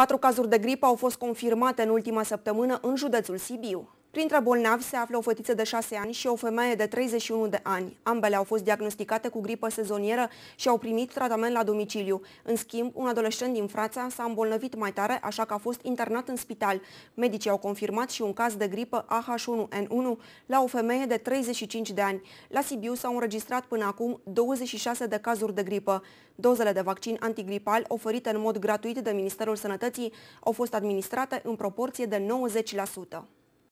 Patru cazuri de gripă au fost confirmate în ultima săptămână în județul Sibiu. Printre bolnavi se află o fetiță de 6 ani și o femeie de 31 de ani. Ambele au fost diagnosticate cu gripă sezonieră și au primit tratament la domiciliu. În schimb, un adolescent din Frața s-a îmbolnăvit mai tare, așa că a fost internat în spital. Medicii au confirmat și un caz de gripă AH1N1 la o femeie de 35 de ani. La Sibiu s-au înregistrat până acum 26 de cazuri de gripă. Dozele de vaccin antigripal oferite în mod gratuit de Ministerul Sănătății au fost administrate în proporție de 90%.